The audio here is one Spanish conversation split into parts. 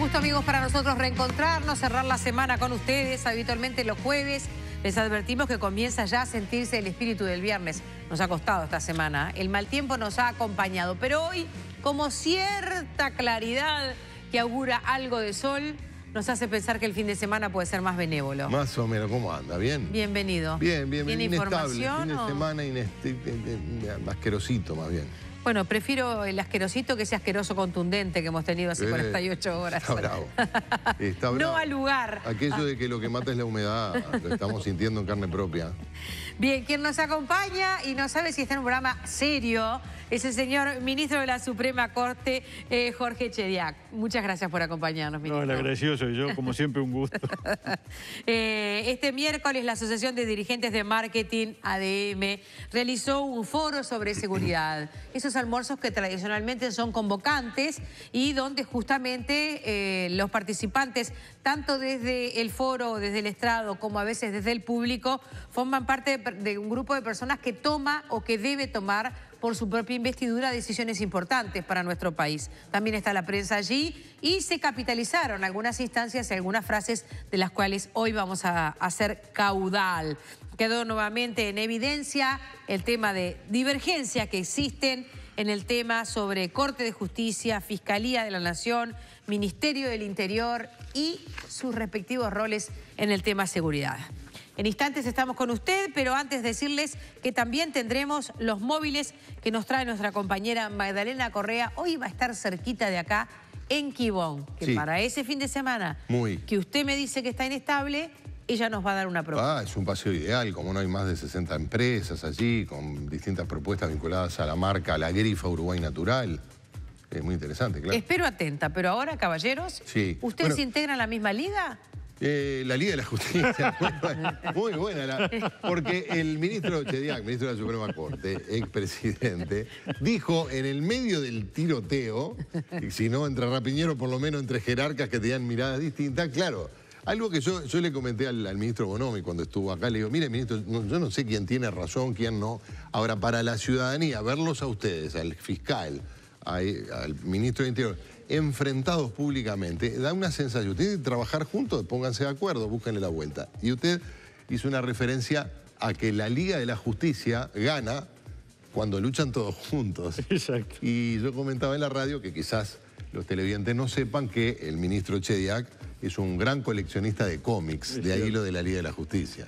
un gusto, amigos, para nosotros reencontrarnos, cerrar la semana con ustedes. Habitualmente los jueves les advertimos que comienza ya a sentirse el espíritu del viernes. Nos ha costado esta semana. ¿eh? El mal tiempo nos ha acompañado. Pero hoy, como cierta claridad que augura algo de sol, nos hace pensar que el fin de semana puede ser más benévolo. Más o menos, ¿cómo anda? ¿Bien? Bienvenido. Bien, bien, bien. ¿Tiene información? Fin de semana asquerosito más bien. Bueno, prefiero el asquerosito que ese asqueroso contundente que hemos tenido hace 48 eh, horas. Está bravo. Está No al lugar. Aquello de que lo que mata es la humedad, lo estamos sintiendo en carne propia. Bien, quien nos acompaña y no sabe si está en un programa serio es el señor ministro de la Suprema Corte, eh, Jorge Chediak. Muchas gracias por acompañarnos, ministro. No, el agradecido soy yo, como siempre, un gusto. Eh, este miércoles la Asociación de Dirigentes de Marketing, ADM, realizó un foro sobre seguridad. Esos almuerzos que tradicionalmente son convocantes y donde justamente eh, los participantes, tanto desde el foro, desde el estrado, como a veces desde el público, forman parte de de un grupo de personas que toma o que debe tomar por su propia investidura decisiones importantes para nuestro país. También está la prensa allí y se capitalizaron algunas instancias y algunas frases de las cuales hoy vamos a hacer caudal. Quedó nuevamente en evidencia el tema de divergencia que existen en el tema sobre Corte de Justicia, Fiscalía de la Nación, Ministerio del Interior y sus respectivos roles en el tema seguridad. En instantes estamos con usted, pero antes decirles que también tendremos los móviles que nos trae nuestra compañera Magdalena Correa. Hoy va a estar cerquita de acá en Quibón, que para ese fin de semana que usted me dice que está inestable, ella nos va a dar una prueba. Ah, es un paseo ideal, como no hay más de 60 empresas allí, con distintas propuestas vinculadas a la marca, la grifa Uruguay Natural. Es muy interesante, claro. Espero atenta, pero ahora, caballeros, ¿ustedes integran la misma liga? Eh, la Liga de la Justicia. Muy buena. porque el ministro Chediak, ministro de la Suprema Corte, expresidente, dijo en el medio del tiroteo, y si no entre rapiñeros, por lo menos entre jerarcas que tenían miradas distintas, claro. Algo que yo, yo le comenté al, ministro Bonomi cuando estuvo acá, le digo, mire ministro, yo no sé quién tiene razón, quién no. Ahora, para la ciudadanía, verlos a ustedes, al fiscal, al ministro de Interior, enfrentados públicamente, da una sensación. Tienen que trabajar juntos, pónganse de acuerdo, búsquenle la vuelta. Y usted hizo una referencia a que la Liga de la Justicia gana cuando luchan todos juntos. Exacto. Y yo comentaba en la radio que quizás los televidentes no sepan que el ministro Chediak es un gran coleccionista de cómics, de ahí lo de la Liga de la Justicia.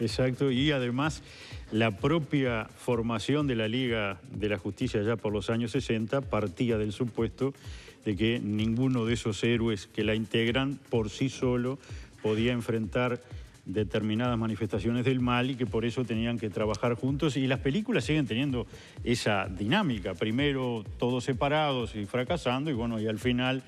Exacto, y además la propia formación de la Liga de la Justicia ya por los años 60 partía del supuesto de que ninguno de esos héroes que la integran por sí solo podía enfrentar determinadas manifestaciones del mal y que por eso tenían que trabajar juntos. Y las películas siguen teniendo esa dinámica. Primero todos separados y fracasando y bueno, y al final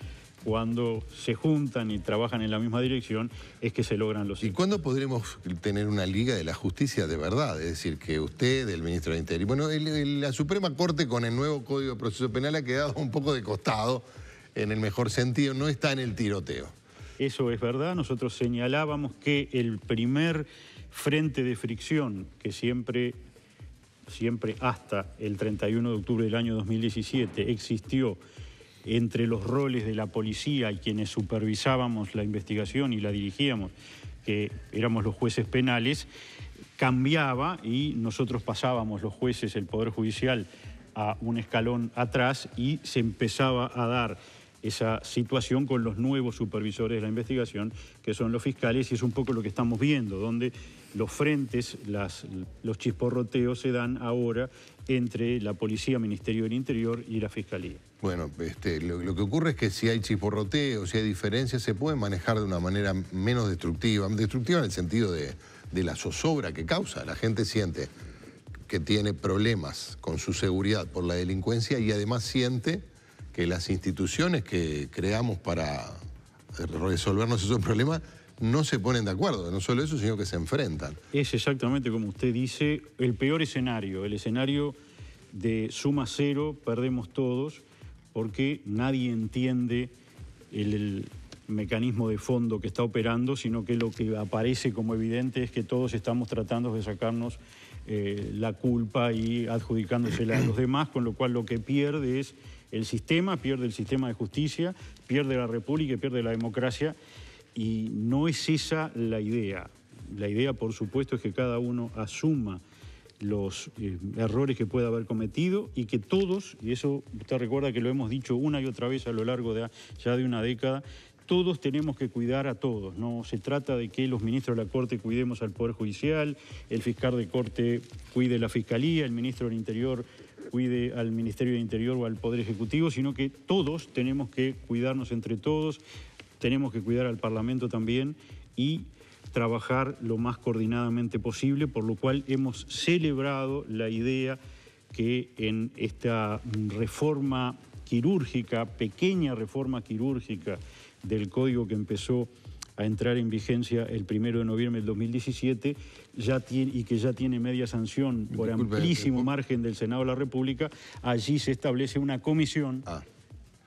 cuando se juntan y trabajan en la misma dirección es que se logran los... ¿Y cuándo podremos tener una Liga de la Justicia de verdad? Es decir, que usted, el ministro de Interior... Bueno, la Suprema Corte con el nuevo Código de Proceso Penal ha quedado un poco de costado en el mejor sentido, no está en el tiroteo. Eso es verdad, nosotros señalábamos que el primer frente de fricción que siempre siempre hasta el 31 de octubre del año 2017 existió entre los roles de la policía y quienes supervisábamos la investigación y la dirigíamos, que éramos los jueces penales, cambiaba y nosotros pasábamos los jueces, el Poder Judicial, a un escalón atrás y se empezaba a dar esa situación con los nuevos supervisores de la investigación, que son los fiscales, y es un poco lo que estamos viendo, donde los frentes, los chisporroteos se dan ahora entre la Policía, Ministerio del Interior y la Fiscalía. Bueno, este, lo, que ocurre es que si hay chisporroteos, si hay diferencias, se puede manejar de una manera menos destructiva, destructiva en el sentido de, de la zozobra que causa. La gente siente que tiene problemas con su seguridad por la delincuencia y además siente que las instituciones que creamos para resolvernos esos problemas no se ponen de acuerdo, no solo eso, sino que se enfrentan. Es exactamente como usted dice, el peor escenario, el escenario de suma cero, perdemos todos, porque nadie entiende el, mecanismo de fondo que está operando, sino que lo que aparece como evidente es que todos estamos tratando de sacarnos eh, la culpa y adjudicándosela a los demás, con lo cual lo que pierde es el sistema, pierde el sistema de justicia, pierde la república y pierde la democracia. Y no es esa la idea. La idea, por supuesto, es que cada uno asuma los eh, errores que pueda haber cometido y que todos, y eso usted recuerda que lo hemos dicho una y otra vez a lo largo de ya de una década, todos tenemos que cuidar a todos. No se trata de que los ministros de la Corte cuidemos al Poder Judicial, el fiscal de Corte cuide la Fiscalía, el ministro del Interior cuide al Ministerio de Interior o al Poder Ejecutivo, sino que todos tenemos que cuidarnos entre todos, tenemos que cuidar al Parlamento también y trabajar lo más coordinadamente posible, por lo cual hemos celebrado la idea que en esta reforma quirúrgica, pequeña reforma quirúrgica del código que empezó a entrar en vigencia el primero de noviembre del 2017 ya y que ya tiene media sanción por amplísimo margen del Senado de la República, allí se establece una comisión. Ah.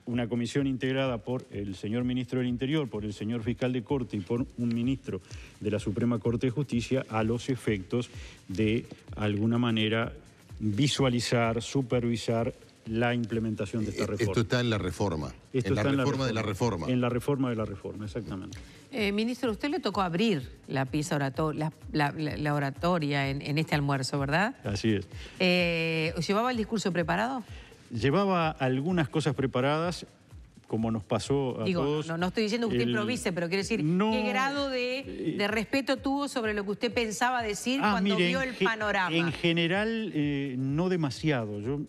una comisión integrada por el señor ministro del Interior, por el señor fiscal de Corte y por un ministro de la Suprema Corte de Justicia a los efectos de, de alguna manera, visualizar, supervisar la implementación de esta eh, reforma. Esto está en la reforma. en la, reforma, de la reforma. En la reforma de la reforma, exactamente. Eh, ministro, usted le tocó abrir la pizza la, oratoria en, este almuerzo, ¿verdad? Así es. Eh, ¿Llevaba el discurso preparado? Llevaba algunas cosas preparadas, como nos pasó a todos. No, no estoy diciendo que usted improvise, pero quiero decir, ¿qué grado eh, de, respeto tuvo sobre lo que usted pensaba decir ah, cuando vio el panorama? En general, no demasiado. Yo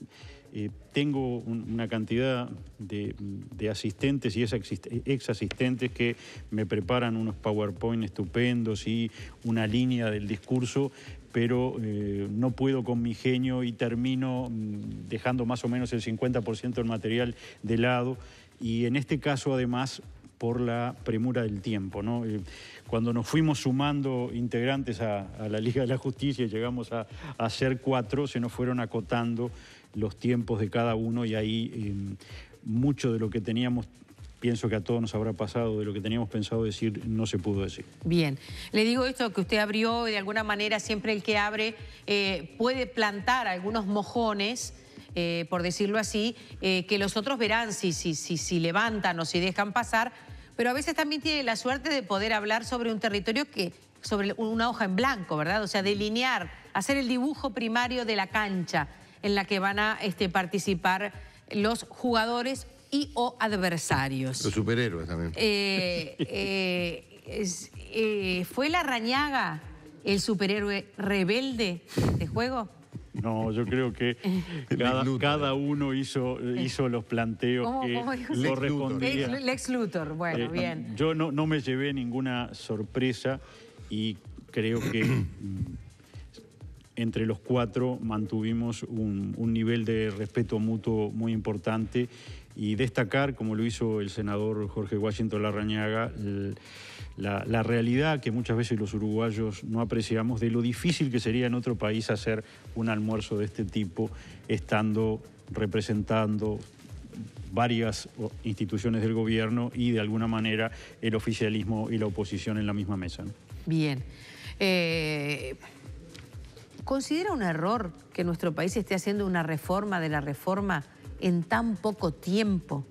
eh, tengo una cantidad de, asistentes y ex asistentes que me preparan unos PowerPoint estupendos y una línea del discurso, pero eh, no puedo con mi genio y termino mm, dejando más o menos el 50% del material de lado. Y en este caso, además, por la premura del tiempo. ¿no? Cuando nos fuimos sumando integrantes a, la Liga de la Justicia y llegamos a, ser cuatro, se nos fueron acotando los tiempos de cada uno y ahí em, mucho de lo que teníamos pienso que a todos nos habrá pasado de lo que teníamos pensado decir, no se pudo decir. Bien, le digo esto, que usted abrió, de alguna manera siempre el que abre eh, puede plantar algunos mojones, eh, por decirlo así, eh, que los otros verán si, si, si, si levantan o si dejan pasar, pero a veces también tiene la suerte de poder hablar sobre un territorio que, sobre una hoja en blanco, ¿verdad? O sea, delinear, hacer el dibujo primario de la cancha en la que van a este, participar los jugadores y o adversarios. Los superhéroes también. Eh, eh, eh, ¿Fue la rañaga el superhéroe rebelde de juego? No, yo creo que cada, uno hizo, hizo los planteos que lo Lex, Luthor, bueno, eh, bien. Yo no, me llevé ninguna sorpresa y creo que entre los cuatro mantuvimos un, nivel de respeto mutuo muy importante y destacar, como lo hizo el senador Jorge Washington Larrañaga, el, la, realidad que muchas veces los uruguayos no apreciamos de lo difícil que sería en otro país hacer un almuerzo de este tipo, estando representando varias instituciones del gobierno y de alguna manera el oficialismo y la oposición en la misma mesa. Bien. Eh, ¿Considera un error que nuestro país esté haciendo una reforma de la reforma en tan poco tiempo,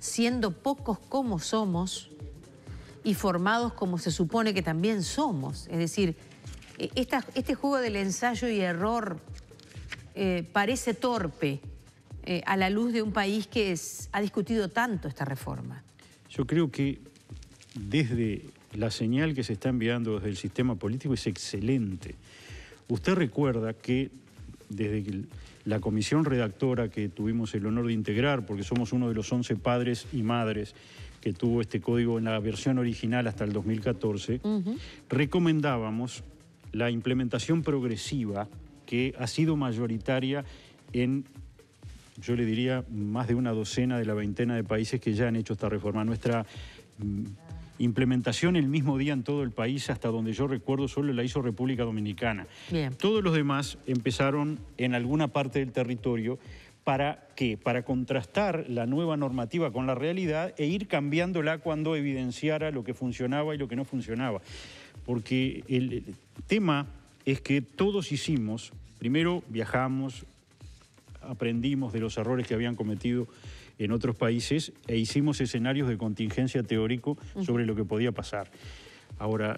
siendo pocos como somos? y formados como se supone que también somos. Es decir, eh, este juego del ensayo y error eh, parece torpe eh, a la luz de un país que ha discutido tanto esta reforma. Yo creo que desde la señal que se está enviando desde el sistema político es excelente. Usted recuerda que desde la comisión redactora que tuvimos el honor de integrar, porque somos uno de los 11 padres y madres que tuvo este código en la versión original hasta el 2014, recomendábamos la implementación progresiva que ha sido mayoritaria en, yo le diría, más de una docena de la veintena de países que ya han hecho esta reforma. Nuestra mm, implementación el mismo día en todo el país, hasta donde yo recuerdo, solo la hizo República Dominicana. Todos los demás empezaron en alguna parte del territorio ¿Para qué? Para contrastar la nueva normativa con la realidad e ir cambiándola cuando evidenciara lo que funcionaba y lo que no funcionaba. Porque el tema es que todos hicimos, primero viajamos, aprendimos de los errores que habían cometido en otros países e hicimos escenarios de contingencia teórico sobre lo que podía pasar. Ahora,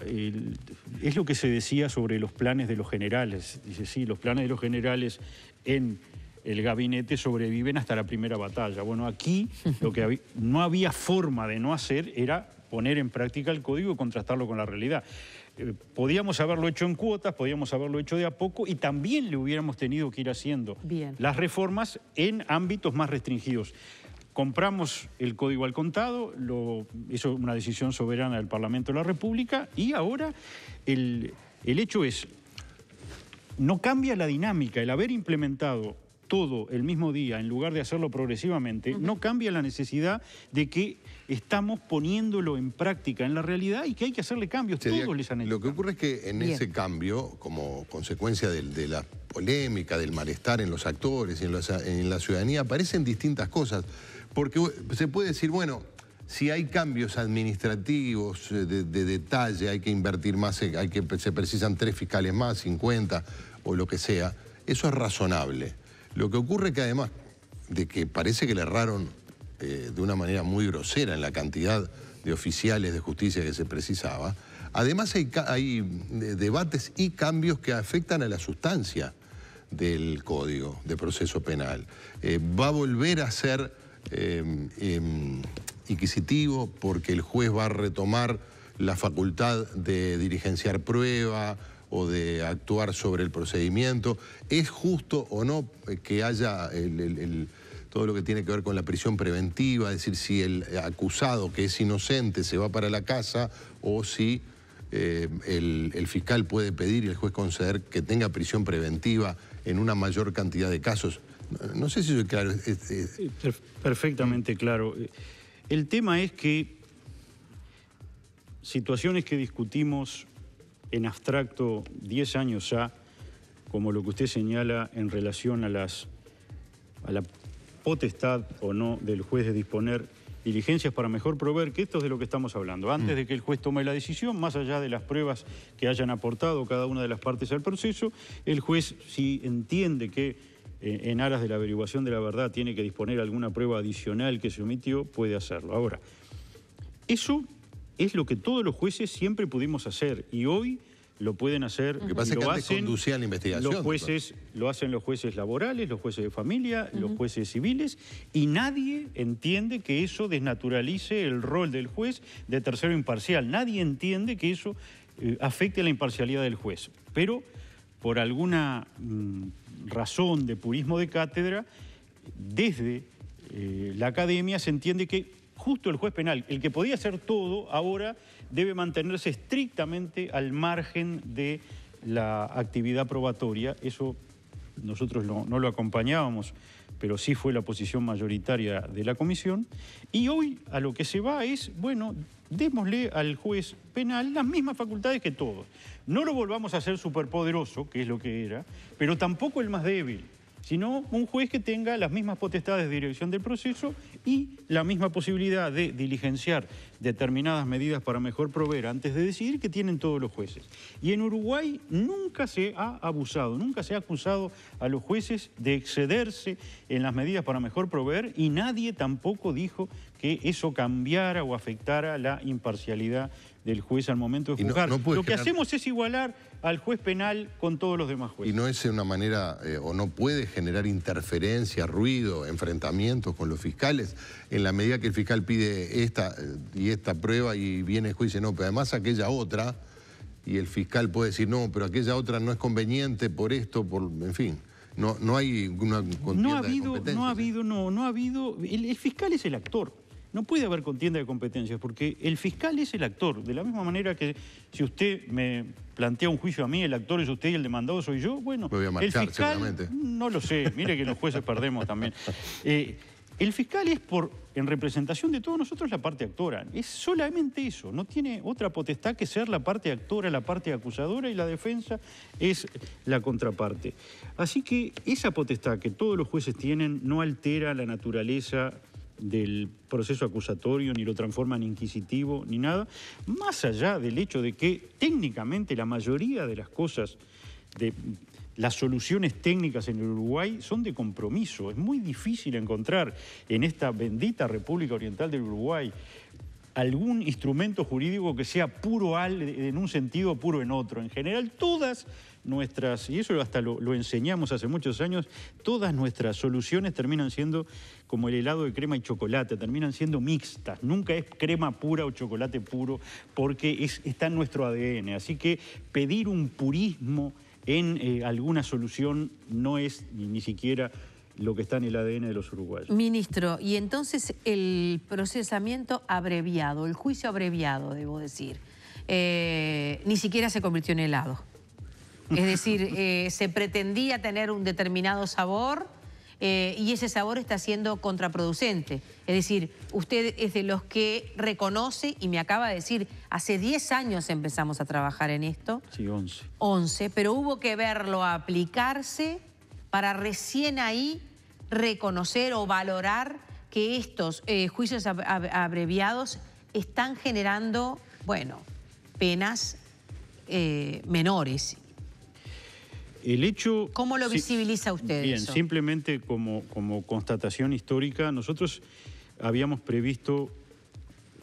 es lo que se decía sobre los planes de los generales. Dice, sí, los planes de los generales en el gabinete sobreviven hasta la primera batalla. Bueno, aquí lo que no había forma de no hacer era poner en práctica el código y contrastarlo con la realidad. Eh, podíamos haberlo hecho en cuotas, podíamos haberlo hecho de a poco y también le hubiéramos tenido que ir haciendo las reformas en ámbitos más restringidos. Compramos el código al contado, lo, eso es una decisión soberana del Parlamento de la República y ahora el, el hecho es, no cambia la dinámica, el haber implementado todo el mismo día, en lugar de hacerlo progresivamente, no cambia la necesidad de que estamos poniéndolo en práctica en la realidad y que hay que hacerle cambios. Este todos les han hecho. Lo que ocurre es que en ese cambio, como consecuencia de la polémica, del malestar en los actores y en, la ciudadanía, aparecen distintas cosas. Porque se puede decir, bueno, si hay cambios administrativos eh, de, detalle, hay que invertir más, hay que, se precisan tres fiscales más, 50 o lo que sea, eso es razonable. Lo que ocurre es que además de que parece que le erraron eh, de una manera muy grosera en la cantidad de oficiales de justicia que se precisaba, además hay, eh, debates y cambios que afectan a la sustancia del Código de Proceso Penal. Eh, va a volver a ser em, inquisitivo porque el juez va a retomar la facultad de dirigenciar prueba, o de actuar sobre el procedimiento. ¿Es justo o no que haya todo lo que tiene que ver con la prisión preventiva? Es decir, si el acusado, que es inocente, se va para la casa o si eh, el, fiscal puede pedir y el juez conceder que tenga prisión preventiva en una mayor cantidad de casos. No, sé si soy claro. Perfectamente claro. El tema es que situaciones que discutimos en abstracto 10 años ya, como lo que usted señala en relación a, las, a la potestad o no del juez de disponer diligencias para mejor proveer, que esto es de lo que estamos hablando. Antes mm. de que el juez tome la decisión, más allá de las pruebas que hayan aportado cada una de las partes al proceso, el juez, si entiende que eh, en aras de la averiguación de la verdad tiene que disponer alguna prueba adicional que se omitió, puede hacerlo. Ahora, eso es lo que todos los jueces siempre pudimos hacer y hoy lo pueden hacer. Lo hacen, la investigación. Los jueces, lo hacen los jueces laborales, los jueces de familia, los jueces civiles, y nadie entiende que eso desnaturalice el rol del juez de tercero imparcial. Nadie entiende que eso eh, afecte a la imparcialidad del juez. Pero por alguna mm, razón de purismo de cátedra, desde eh, la academia se entiende que justo el juez penal, el que podía hacer todo, ahora debe mantenerse estrictamente al margen de la actividad probatoria. Eso nosotros no, lo acompañábamos, pero sí fue la posición mayoritaria de la comisión. Y hoy a lo que se va es, bueno, démosle al juez penal las mismas facultades que todos. No lo volvamos a hacer superpoderoso, que es lo que era, pero tampoco el más débil sino un juez que tenga las mismas potestades de dirección del proceso y la misma posibilidad de diligenciar determinadas medidas para mejor proveer antes de decidir que tienen todos los jueces. Y en Uruguay nunca se ha abusado, nunca se ha acusado a los jueces de excederse en las medidas para mejor proveer y nadie tampoco dijo que eso cambiara o afectara la imparcialidad del juez al momento de juzgar. lo que hacemos es igualar al juez penal con todos los demás jueces. Y no es una manera, eh, o no puede generar interferencia, ruido, enfrentamientos con los fiscales, en la medida que el fiscal pide esta eh, esta prueba y viene el juicio, no, pero además aquella otra, y el fiscal puede decir, no, pero aquella otra no es conveniente por esto, por, en fin. No, no hay una contienda no ha habido, No ha ¿eh? habido, no, no ha habido... El, fiscal es el actor. No puede haber contienda de competencias porque el fiscal es el actor. De la misma manera que si usted me plantea un juicio a mí, el actor es usted y el demandado soy yo, bueno... Me el fiscal, No lo sé. Mire que los jueces perdemos también. El fiscal es, por, en representación de todos nosotros, la parte actora. Es solamente eso. No tiene otra potestad que ser la parte actora, la parte acusadora y la defensa es la contraparte. Así que esa potestad que todos los jueces tienen no altera la naturaleza del proceso acusatorio, ni lo transforma en inquisitivo, ni nada, más allá del hecho de que técnicamente la mayoría de las cosas de, las soluciones técnicas en el Uruguay son de compromiso. Es muy difícil encontrar en esta bendita República Oriental del Uruguay algún instrumento jurídico que sea puro al, en un sentido, puro en otro. En general, todas nuestras, y eso hasta lo, enseñamos hace muchos años, todas nuestras soluciones terminan siendo como el helado de crema y chocolate, terminan siendo mixtas. Nunca es crema pura o chocolate puro, porque está en nuestro ADN. Así que pedir un purismo en eh, alguna solución no es ni siquiera lo que está en el ADN de los uruguayos. Ministro, y entonces el procesamiento abreviado, el juicio abreviado, debo decir, eh, ni siquiera se convirtió en helado. Es decir, eh, se pretendía tener un determinado sabor eh, y ese sabor está siendo contraproducente. Es decir, usted es de los que reconoce y me acaba de decir, hace 10 años empezamos a trabajar en esto. Sí, 11. 11, pero hubo que verlo aplicarse para recién ahí reconocer o valorar que estos eh, juicios abreviados están generando, bueno, penas eh, menores ¿Cómo lo visibiliza usted Bien, simplemente como, como constatación histórica, nosotros habíamos previsto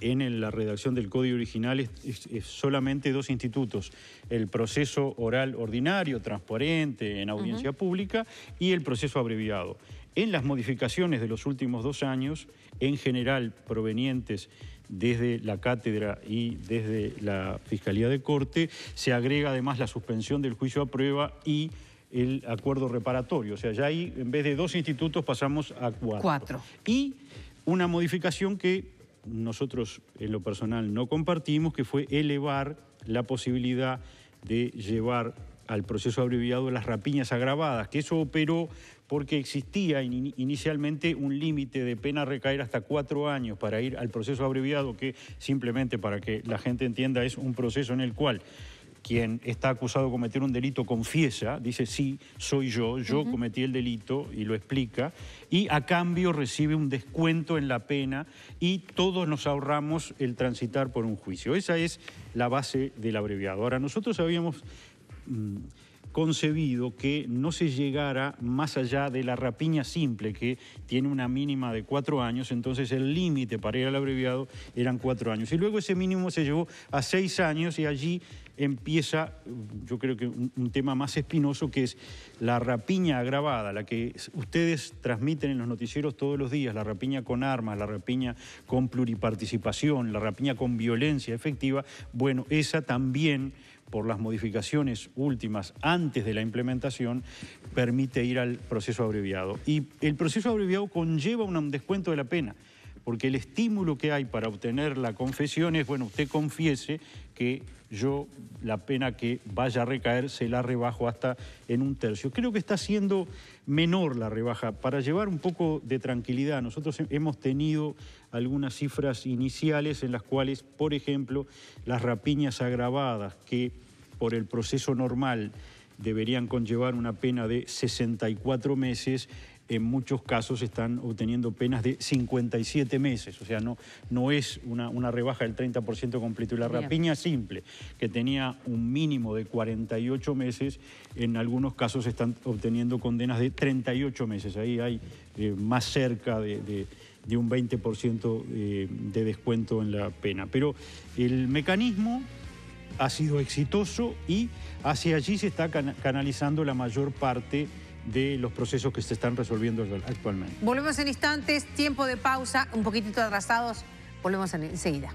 en la redacción del código original es, solamente dos institutos, el proceso oral ordinario, transparente, en audiencia pública, y el proceso abreviado. En las modificaciones de los últimos dos años, en general provenientes desde la cátedra y desde la Fiscalía de Corte. Se agrega además la suspensión del juicio a prueba y el acuerdo reparatorio. O sea, ya ahí en vez de dos institutos pasamos a cuatro. Cuatro. Y una modificación que nosotros en lo personal no compartimos, que fue elevar la posibilidad de llevar al proceso abreviado de las rapiñas agravadas, que eso operó porque existía inicialmente un límite de pena recaer hasta cuatro años para ir al proceso abreviado, que simplemente para que la gente entienda es un proceso en el cual quien está acusado de cometer un delito confiesa, dice sí, soy yo, yo cometí el delito y lo explica, y a cambio recibe un descuento en la pena y todos nos ahorramos el transitar por un juicio. Esa es la base del abreviado. Ahora, nosotros habíamos Mm, concebido que no se llegara más allá de la rapiña simple, que tiene una mínima de cuatro años, entonces el límite para ir al abreviado eran cuatro años. Y luego ese mínimo se llevó a seis años y allí empieza, mm, yo creo que un, un tema más espinoso, que es la rapiña agravada, la que ustedes transmiten en los noticieros todos los días, la rapiña con armas, la rapiña con pluriparticipación, la rapiña con violencia efectiva. Bueno, esa también por las modificaciones últimas antes de la implementación permite ir al proceso abreviado. Y el proceso abreviado conlleva un descuento de la pena porque el estímulo que hay para obtener la confesión es, bueno, usted confiese que yo la pena que vaya a recaer se la rebajo hasta en un tercio. Creo que está siendo menor la rebaja. Para llevar un poco de tranquilidad, nosotros hemos tenido algunas cifras iniciales en las cuales, por ejemplo, las rapiñas agravadas que por el proceso normal deberían conllevar una pena de 64 meses, en muchos casos están obteniendo penas de 57 meses. O sea, no, no es una, una rebaja del 30% completo. Y la rapiña simple, que tenía un mínimo de 48 meses, en algunos casos están obteniendo condenas de 38 meses. Ahí hay eh, más cerca de, de un 20% eh, de descuento en la pena. Pero el mecanismo ha sido exitoso y hacia allí se está canalizando la mayor parte de los procesos que se están resolviendo actualmente. Volvemos en instantes, tiempo de pausa, un poquitito atrasados, volvemos enseguida.